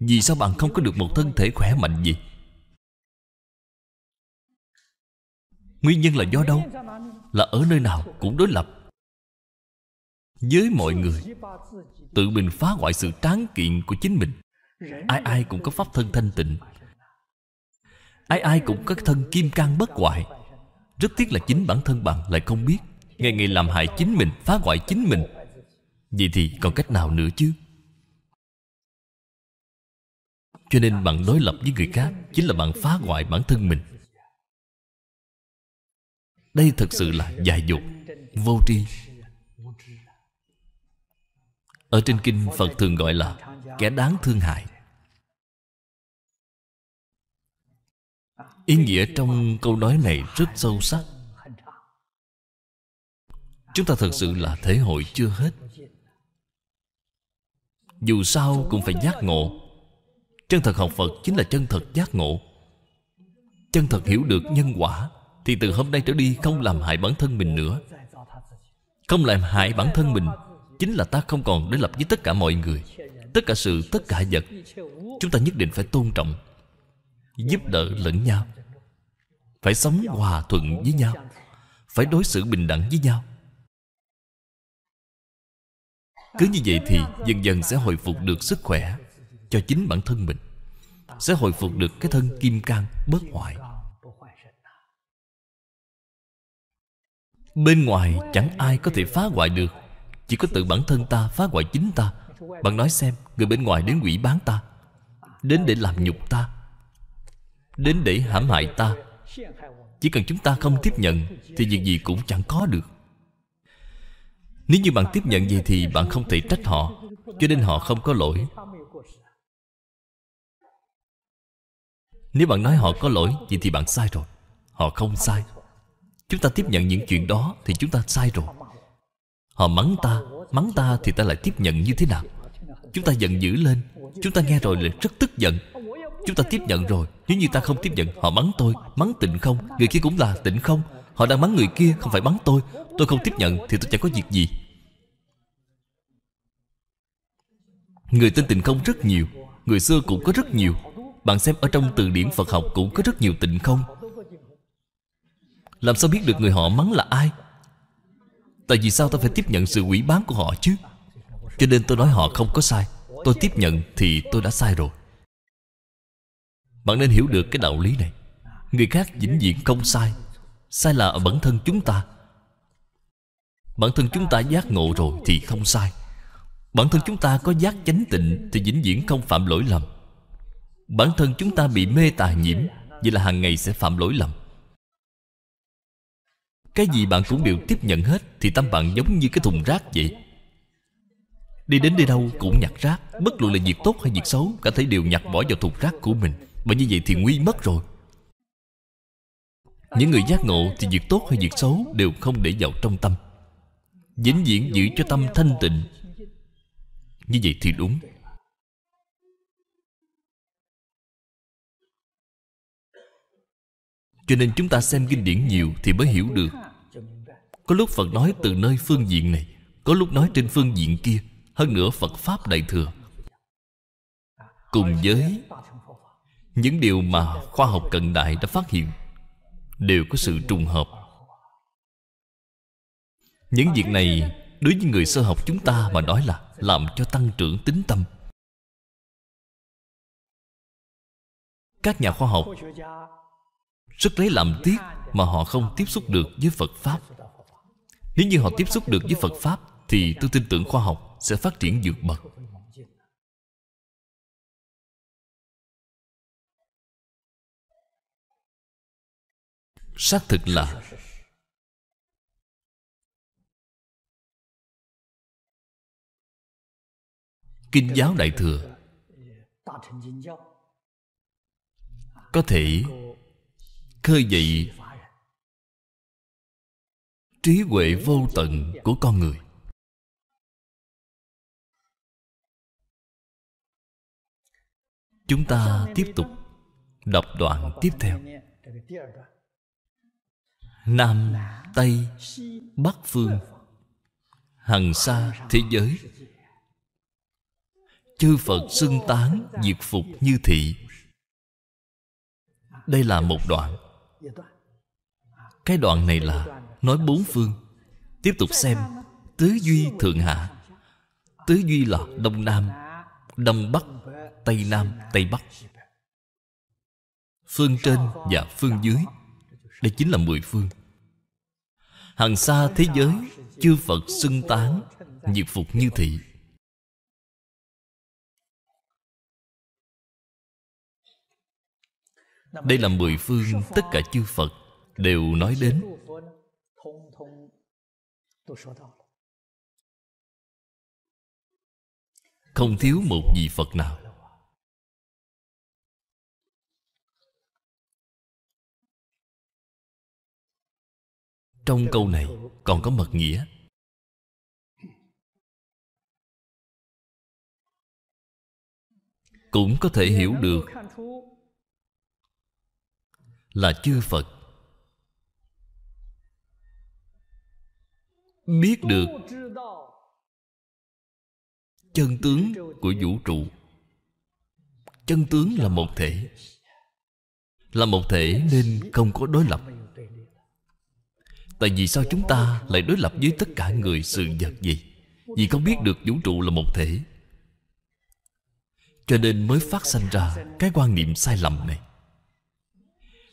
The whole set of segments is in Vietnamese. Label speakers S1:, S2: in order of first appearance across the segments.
S1: Vì sao bạn không có được một thân thể khỏe mạnh gì Nguyên nhân là do đâu Là ở nơi nào cũng đối lập
S2: Với mọi người Tự mình phá hoại sự tráng kiện của chính mình Ai ai cũng có pháp thân thanh tịnh Ai ai cũng có thân kim cang bất hoại Rất tiếc là chính bản thân bạn lại không biết Ngày ngày làm hại chính mình Phá hoại chính mình Vậy thì còn cách nào nữa chứ cho nên bạn đối lập với người khác Chính là bạn phá hoại bản thân mình Đây thật sự là dại dục Vô tri
S1: Ở trên kinh Phật thường gọi là Kẻ đáng thương hại Ý nghĩa trong câu nói này rất sâu sắc Chúng ta thật sự là
S2: thể hội chưa hết Dù sao cũng phải giác ngộ Chân thật học Phật chính là chân thật giác ngộ Chân thật hiểu được nhân quả Thì từ hôm nay trở đi không làm hại bản thân mình nữa Không làm hại bản thân mình Chính là ta không còn để lập với tất cả mọi người Tất cả sự, tất cả vật Chúng ta nhất định phải tôn trọng Giúp đỡ lẫn nhau Phải sống hòa thuận với nhau Phải đối xử bình đẳng với nhau Cứ như vậy thì dần dần sẽ hồi phục được sức khỏe cho chính bản thân mình Sẽ hồi phục được cái thân kim cang bất hoại Bên ngoài chẳng ai có thể phá hoại được Chỉ có tự bản thân ta phá hoại chính ta Bạn nói xem Người bên ngoài đến quỷ bán ta Đến để làm nhục ta Đến để hãm hại ta Chỉ cần chúng ta không tiếp nhận Thì việc gì cũng chẳng có được Nếu như bạn tiếp nhận gì Thì bạn không thể trách họ Cho nên họ không có lỗi Nếu bạn nói họ có lỗi Vậy thì bạn sai rồi Họ không sai Chúng ta tiếp nhận những chuyện đó Thì chúng ta sai rồi Họ mắng ta Mắng ta thì ta lại tiếp nhận như thế nào Chúng ta giận dữ lên Chúng ta nghe rồi lại rất tức giận Chúng ta tiếp nhận rồi Nếu như ta không tiếp nhận Họ mắng tôi Mắng tịnh không Người kia cũng là tịnh không Họ đang mắng người kia Không phải mắng tôi Tôi không tiếp nhận Thì tôi chẳng có việc gì Người tên tịnh không rất nhiều Người xưa cũng có rất nhiều bạn xem ở trong từ điển Phật học cũng có rất nhiều tịnh không Làm sao biết được người họ mắng là ai Tại vì sao ta phải tiếp nhận sự quỷ bán của họ chứ Cho nên tôi nói họ không có sai Tôi tiếp nhận thì tôi đã sai rồi Bạn nên hiểu được cái đạo lý này Người khác vĩnh viễn không sai Sai là ở bản thân chúng ta Bản thân chúng ta giác ngộ rồi thì không sai Bản thân chúng ta có giác chánh tịnh Thì vĩnh viễn không phạm lỗi lầm Bản thân chúng ta bị mê tà nhiễm Vậy là hàng ngày sẽ phạm lỗi lầm Cái gì bạn cũng đều tiếp nhận hết Thì tâm bạn giống như cái thùng rác vậy Đi đến đi đâu cũng nhặt rác Bất luận là việc tốt hay việc xấu Cả thấy đều nhặt bỏ vào thùng rác của mình Bởi như vậy thì nguy mất rồi Những người giác ngộ Thì việc tốt hay việc xấu đều không để vào trong tâm Vĩnh viễn giữ cho tâm thanh tịnh
S1: Như vậy thì đúng Cho nên chúng ta xem kinh điển nhiều Thì mới hiểu được Có lúc Phật nói từ nơi phương diện này
S2: Có lúc nói trên phương diện kia Hơn nữa Phật Pháp Đại Thừa Cùng với Những điều mà khoa học cận đại đã phát hiện Đều có sự trùng hợp Những việc này
S1: Đối với người sơ học chúng ta mà nói là Làm cho tăng trưởng tính tâm Các nhà khoa học rất lấy làm
S2: tiếc Mà họ không tiếp xúc được với Phật Pháp Nếu như họ tiếp xúc được với Phật Pháp
S1: Thì tôi tin tưởng khoa học sẽ phát triển vượt bậc Xác thực là Kinh giáo Đại Thừa Có thể khơi dậy trí huệ vô tận của con người chúng ta tiếp tục đọc đoạn tiếp theo
S2: nam tây bắc phương hằng xa thế giới chư phật xưng tán diệt phục như thị đây là một đoạn cái đoạn này là nói bốn phương tiếp tục xem tứ duy thượng hạ tứ duy là đông nam đông bắc tây nam tây bắc phương trên và phương dưới đây chính là mười phương hàng xa thế giới chư phật xưng tán
S1: diệt phục như thị Đây là mười phương tất cả chư Phật đều nói đến Không thiếu một vị Phật nào Trong câu này còn có mật nghĩa Cũng có thể hiểu được là chư Phật
S2: Biết được Chân tướng của vũ trụ Chân tướng là một thể Là một thể nên không có đối lập Tại vì sao chúng ta lại đối lập với tất cả người sự vật gì Vì không biết được vũ trụ là một thể Cho nên mới phát sinh ra cái quan niệm sai lầm này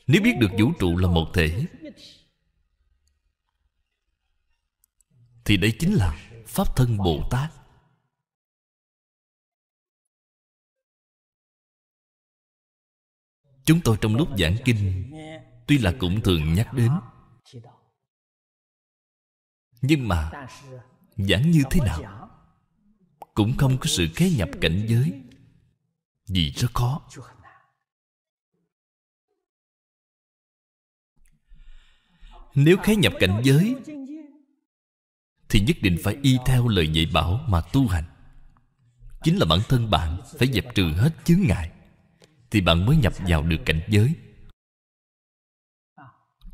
S2: nếu biết được vũ trụ là
S1: một thể Thì đây chính là Pháp thân Bồ Tát Chúng tôi trong lúc giảng kinh Tuy là cũng thường nhắc đến Nhưng mà Giảng như thế nào Cũng không có sự kế nhập cảnh giới Vì rất khó Nếu khái nhập cảnh giới Thì nhất định phải
S2: y theo lời dạy bảo mà tu hành Chính là bản thân bạn Phải dẹp trừ hết chướng ngại Thì bạn mới nhập vào được cảnh giới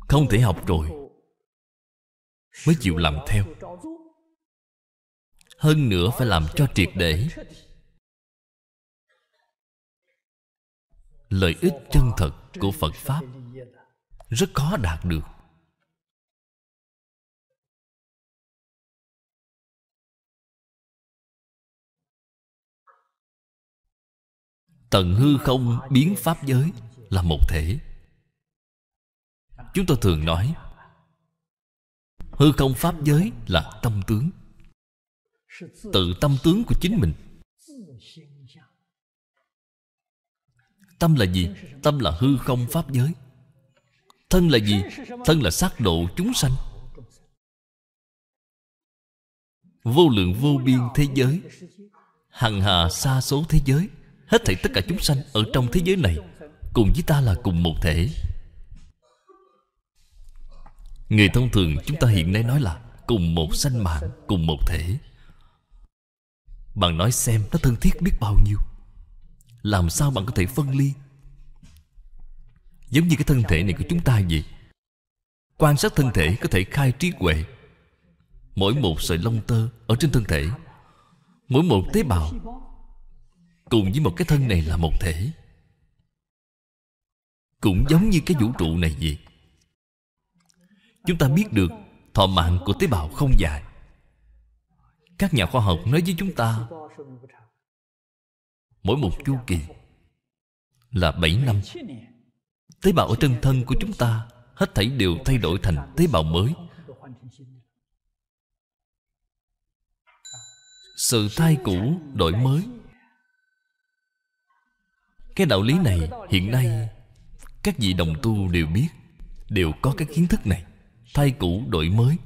S1: Không thể học rồi Mới chịu làm theo Hơn nữa phải làm cho triệt để Lợi ích chân thật của Phật Pháp Rất khó đạt được Tận hư không biến pháp giới Là một thể
S2: Chúng tôi thường nói Hư không pháp giới là tâm tướng Tự tâm tướng của chính mình Tâm là gì? Tâm là hư không pháp giới Thân là gì? Thân là sát độ chúng sanh Vô lượng vô biên thế giới Hằng hà xa số thế giới Hết thảy tất cả chúng sanh Ở trong thế giới này Cùng với ta là cùng một thể Người thông thường chúng ta hiện nay nói là Cùng một sanh mạng, cùng một thể Bạn nói xem nó thân thiết biết bao nhiêu Làm sao bạn có thể phân ly Giống như cái thân thể này của chúng ta vậy Quan sát thân thể có thể khai trí huệ Mỗi một sợi lông tơ ở trên thân thể Mỗi một tế bào cùng với một cái thân này là một thể cũng giống như cái vũ trụ này vậy chúng ta biết được thọ mạng của tế bào không dài các nhà khoa học nói với chúng ta mỗi một chu kỳ là 7 năm tế bào ở trên thân của chúng ta hết thảy đều thay đổi thành tế bào mới sự thay cũ đổi mới cái đạo lý này hiện nay Các vị đồng tu đều biết Đều có cái kiến thức này Thay cũ đổi mới